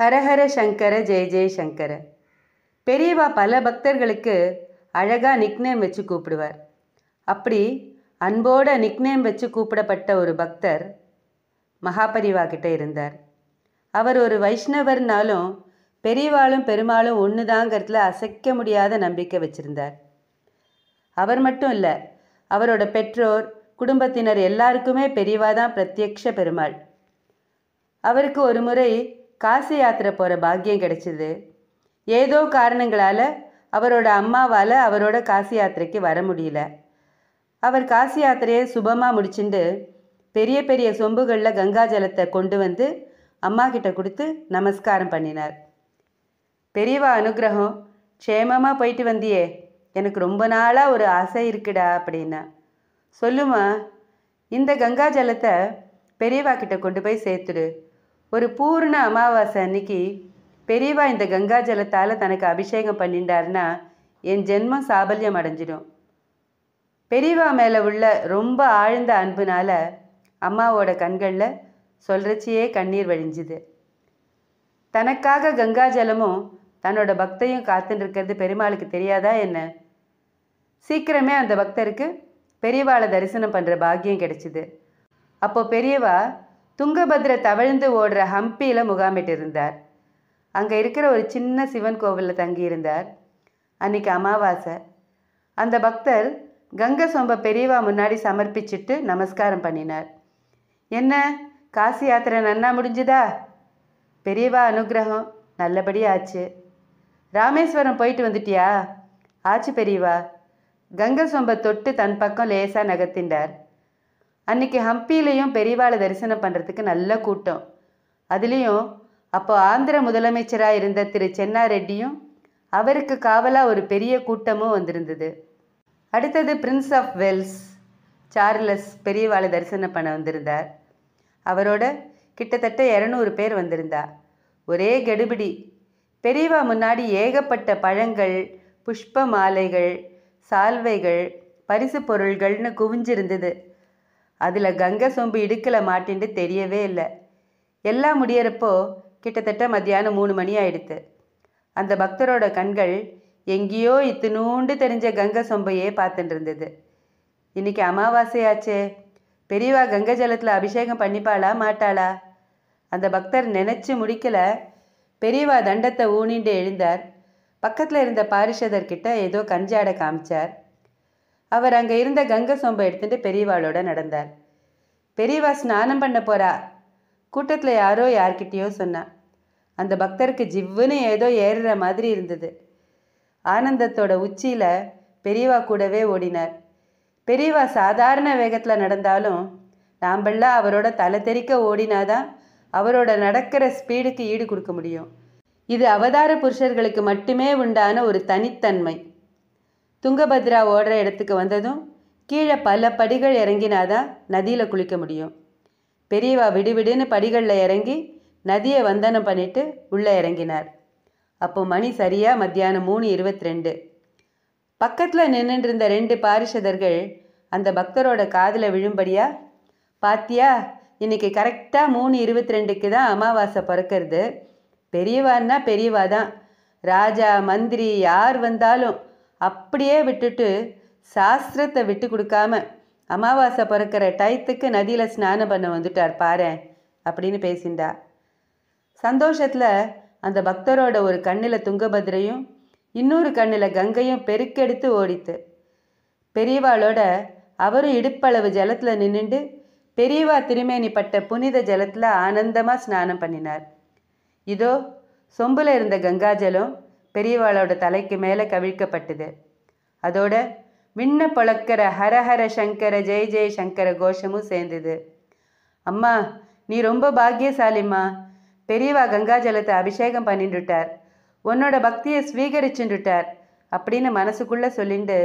ஹரஹர சங்கர ஜெய ஜெய சங்கர பெரியவா பல பக்தர்களுக்கு அழகாக நிக்னேம் வச்சு கூப்பிடுவார் அப்படி அன்போட நிக்னேம் வச்சு கூப்பிடப்பட்ட ஒரு பக்தர் மகாபரிவா கிட்டே இருந்தார் அவர் ஒரு வைஷ்ணவர்னாலும் பெரியவாளும் பெருமாளும் ஒன்று தாங்கிறதுல அசைக்க முடியாத நம்பிக்கை வச்சுருந்தார் அவர் மட்டும் இல்லை அவரோட பெற்றோர் குடும்பத்தினர் எல்லாருக்குமே பெரியவா தான் பிரத்யக்ஷ பெருமாள் அவருக்கு ஒரு முறை காசி யாத்திரை போகிற பாக்கியம் கிடைச்சிது ஏதோ காரணங்களால் அவரோட அம்மாவால் அவரோட காசி யாத்திரைக்கு வர முடியல அவர் காசி யாத்திரையை சுபமாக முடிச்சுண்டு பெரிய பெரிய சொம்புகளில் கங்கா ஜலத்தை கொண்டு வந்து அம்மா கிட்ட கொடுத்து நமஸ்காரம் பண்ணினார் பெரியவா அனுகிரகம் க்ஷேமமாக போயிட்டு வந்தியே எனக்கு ரொம்ப நாளாக ஒரு ஆசை இருக்குடா அப்படின்னா சொல்லுமா இந்த கங்கா ஜலத்தை பெரியவா கிட்ட கொண்டு போய் சேர்த்துடு ஒரு பூர்ண அமாவாசை அன்னைக்கு பெரியவா இந்த கங்கா ஜலத்தால் தனக்கு அபிஷேகம் பண்ணிட்டாருன்னா என் ஜென்மம் சாபல்யம் அடைஞ்சிடும் பெரியவா மேலே உள்ள ரொம்ப ஆழ்ந்த அன்புனால் அம்மாவோட கண்களில் சொல்கிறச்சியே கண்ணீர் வழிஞ்சுது தனக்காக கங்கா ஜலமும் தன்னோட பக்தையும் காத்துட்டு பெருமாளுக்கு தெரியாதா என்ன சீக்கிரமே அந்த பக்தருக்கு பெரியவாளை தரிசனம் பண்ணுற பாக்கியம் கிடைச்சிது அப்போது பெரியவா துங்கபத்ர தவழ்ந்து ஓடுற ஹம்பியில் முகாமிட்டிருந்தார் அங்கே இருக்கிற ஒரு சின்ன சிவன் கோவிலில் தங்கியிருந்தார் அன்னைக்கு அமாவாசை அந்த பக்தர் கங்கை சொம்ப பெரியவா முன்னாடி சமர்ப்பிச்சுட்டு நமஸ்காரம் பண்ணினார் என்ன காசி யாத்திரை நன்னா முடிஞ்சுதா பெரியவா அனுகிரகம் நல்லபடியாக ஆச்சு ராமேஸ்வரம் போயிட்டு வந்துட்டியா ஆச்சு பெரியவா கங்கை சொம்ப தொட்டு தன் பக்கம் லேசாக நகர்த்தின்றார் அன்றைக்கி ஹம்பிலையும் பெரியவாளை தரிசனம் பண்ணுறதுக்கு நல்ல கூட்டம் அதுலேயும் அப்போ ஆந்திர முதலமைச்சராக இருந்த திரு சென்னாரெட்டியும் அவருக்கு காவலாக ஒரு பெரிய கூட்டமும் வந்திருந்தது அடுத்தது பிரின்ஸ் ஆஃப் வெல்ஸ் சார்லஸ் பெரியவாளை தரிசனம் பண்ண வந்திருந்தார் அவரோட கிட்டத்தட்ட இரநூறு பேர் வந்திருந்தா ஒரே கெடுபிடி பெரியவா முன்னாடி ஏகப்பட்ட பழங்கள் புஷ்ப மாலைகள் சால்வைகள் பரிசு பொருள்கள்னு குவிஞ்சிருந்தது அதில் கங்கை சொம்பு இடுக்கில் மாட்டின்னு தெரியவே இல்லை எல்லாம் முடியறப்போ கிட்டத்தட்ட மத்தியானம் மூணு மணி ஆயிடுத்து அந்த பக்தரோட கண்கள் எங்கேயோ இத்தினூண்டு தெரிஞ்ச கங்கை சொம்பையே பார்த்துட்டு இருந்தது இன்றைக்கி அமாவாசையாச்சே பெரியவா கங்கை ஜலத்தில் அபிஷேகம் பண்ணிப்பாளா மாட்டாளா அந்த பக்தர் நினச்சி முடிக்கல பெரியவா தண்டத்தை ஊனிண்டு எழுந்தார் பக்கத்தில் இருந்த பாரிஷதர்கிட்ட ஏதோ கஞ்சாட காமிச்சார் அவர் அங்கே இருந்த கங்க சொம்பை எடுத்துட்டு பெரியவாளோட நடந்தார் பெரியவா ஸ்நானம் பண்ண போறா கூட்டத்தில் யாரோ யார்கிட்டேயோ சொன்னா அந்த பக்தருக்கு ஜிவ்வுன்னு ஏதோ ஏறுற மாதிரி இருந்தது ஆனந்தத்தோட உச்சியில் பெரியவா கூடவே ஓடினார் பெரியவா சாதாரண வேகத்தில் நடந்தாலும் நாம்பெல்லாம் அவரோட தலை தெறிக்க ஓடினாதான் அவரோட நடக்கிற ஸ்பீடுக்கு ஈடு கொடுக்க முடியும் இது அவதார புருஷர்களுக்கு மட்டுமே உண்டான ஒரு தனித்தன்மை துங்கபத்ரா ஓடுற இடத்துக்கு வந்ததும் கீழே பல படிகள் இறங்கினாதான் நதியில் குளிக்க முடியும் பெரியவா விடுவிடுன்னு படிகளில் இறங்கி நதியை வந்தனம் பண்ணிட்டு உள்ளே இறங்கினார் அப்போ மணி சரியாக மத்தியானம் மூணு இருபத்தி ரெண்டு பக்கத்தில் நின்றுருந்த ரெண்டு பாரிஷதர்கள் அந்த பக்தரோட காதில் விழும்படியா பாத்தியா இன்னைக்கு கரெக்டாக மூணு இருபத்தி ரெண்டுக்கு தான் அமாவாசை பிறக்கிறது பெரியவான்னா பெரியவா தான் ராஜா மந்திரி யார் வந்தாலும் அப்படியே விட்டுட்டு சாஸ்திரத்தை விட்டு கொடுக்காம அமாவாசை பிறக்கிற டயத்துக்கு நதியில் ஸ்நானம் பண்ண வந்துட்டார் பாரு அப்படின்னு பேசிண்டா சந்தோஷத்தில் அந்த பக்தரோட ஒரு கண்ணில் துங்கபத்ரையும் இன்னொரு கண்ணில் கங்கையும் பெருக்கெடுத்து ஓடித்து பெரியவாளோட அவரும் இடுப்பளவு ஜலத்தில் நின்றுண்டு பெரியவா திருமேனி பட்ட புனித ஜலத்தில் ஆனந்தமாக ஸ்நானம் பண்ணினார் இதோ சொம்பில் இருந்த கங்காஜலம் பெரியவாளோட தலைக்கு மேலே கவிழ்க்கப்பட்டது அதோட விண்ண பழக்கிற ஹரஹர சங்கர ஜெய் ஜெய் சங்கர கோஷமும் சேர்ந்தது அம்மா நீ ரொம்ப பாக்கியசாலிம்மா பெரியவா கங்காஜலத்தை அபிஷேகம் பண்ணிட்டுட்டார் உன்னோட பக்தியை ஸ்வீகரிச்சுட்டுட்டார் அப்படின்னு மனசுக்குள்ளே சொல்லிண்டு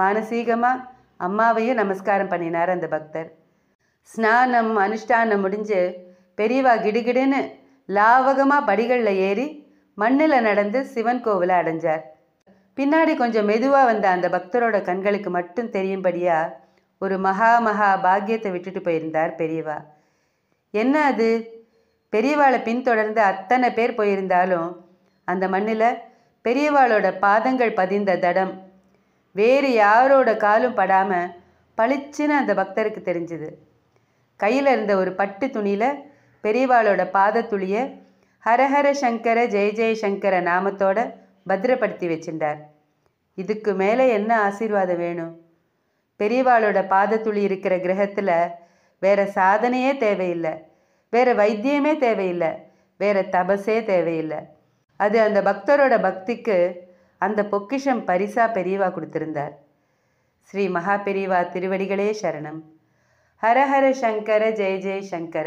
மானசீகமாக அம்மாவையும் நமஸ்காரம் பண்ணினார் அந்த பக்தர் ஸ்நானம் அனுஷ்டானம் முடிஞ்சு பெரியவா கிடுகிடுன்னு லாவகமாக படிகளில் ஏறி மண்ணில் நடந்து சிவன் கோவிலை அடைஞ்சார் பின்னாடி கொஞ்சம் மெதுவாக வந்த அந்த பக்தரோட கண்களுக்கு மட்டும் தெரியும்படியாக ஒரு மகா மகா பாக்கியத்தை விட்டுட்டு போயிருந்தார் பெரியவா என்ன அது பெரியவாளை பின்தொடர்ந்து அத்தனை பேர் போயிருந்தாலும் அந்த மண்ணில் பெரியவாளோட பாதங்கள் பதிந்த தடம் வேறு யாரோட காலும் படாமல் பளிச்சுன்னு அந்த பக்தருக்கு தெரிஞ்சுது கையில் இருந்த ஒரு பட்டு துணியில் பெரியவாளோட பாதத்துளியை ஹரஹர சங்கர ஜெய ஜெயசங்கர நாமத்தோட பத்திரப்படுத்தி வச்சிருந்தார் இதுக்கு மேலே என்ன ஆசீர்வாதம் வேணும் பெரியவாளோட பாதத்துளி இருக்கிற கிரகத்தில் வேற சாதனையே தேவையில்லை வேற வைத்தியமே தேவையில்லை வேற தபசே தேவையில்லை அது அந்த பக்தரோட பக்திக்கு அந்த பொக்கிஷம் பரிசா பெரியவா கொடுத்திருந்தார் ஸ்ரீ மகா பெரியவா திருவடிகளே சரணம் ஹரஹர சங்கர ஜெய ஜெய சங்கர